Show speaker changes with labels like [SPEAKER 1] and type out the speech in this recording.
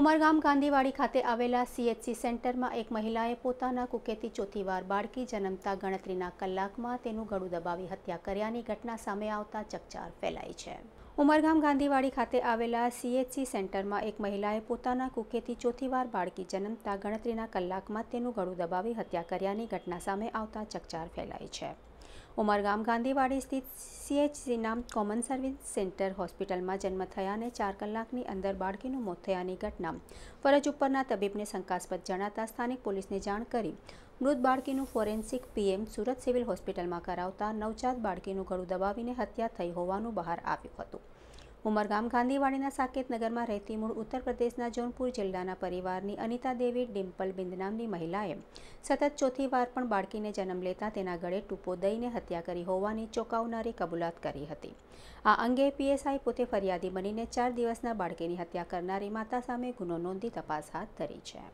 [SPEAKER 1] ઉમરગામ ગાંધીવાડી ખાતે આવેલા સીએચસી સેન્ટરમાં એક મહિલાએ પોતાના કુકેતી ચોથી વાર બાળકી જન્મતા ગણતરીના કલાકમાં તેનું ગળું દબાવી હત્યા કર્યાની ઘટના સામે આવતા ચકચાર ફેલાઈ છે ઉમરગામ ગાંધીવાડી ખાતે આવેલા સીએચસી સેન્ટરમાં એક મહિલાએ પોતાના કુકેથી ચોથીવાર બાળકી જન્મતા ગણતરીના કલાકમાં તેનું ગળું દબાવી હત્યા કર્યાની ઘટના સામે આવતા ચકચાર ફેલાઈ છે ઉમરગામ ગાંધીવાડી સ્થિત સીએચસીના કોમન સર્વિસ સેન્ટર હોસ્પિટલમાં જન્મ થયા અને ચાર કલાકની અંદર બાળકીનું મોત થયાની ઘટના ફરજ ઉપરના તબીબને શંકાસ્પદ જણાતા સ્થાનિક પોલીસને જાણ કરી મૃત બાળકીનું ફોરેન્સિક પીએમ સુરત સિવિલ હોસ્પિટલમાં કરાવતા નવજાત બાળકીનું ગળું દબાવીને હત્યા થઈ હોવાનું બહાર આવ્યું હતું ઉમરગામ ગાંધીવાડીના સાકેત નગરમાં રહેતી મૂળ ઉત્તર પ્રદેશના જૌનપુર જિલ્લાના પરિવારની અનિતા દેવી ડિમ્પલ બિંદ નામની મહિલાએ સતત ચોથી વાર પણ બાળકીને જન્મ લેતા તેના ગળે ટૂપો દઈને હત્યા કરી હોવાની ચોંકાવનારી કબૂલાત કરી હતી આ અંગે પીએસઆઈ પોતે ફરિયાદી બનીને ચાર દિવસના બાળકીની હત્યા કરનારી માતા સામે ગુનો નોંધી તપાસ હાથ ધરી છે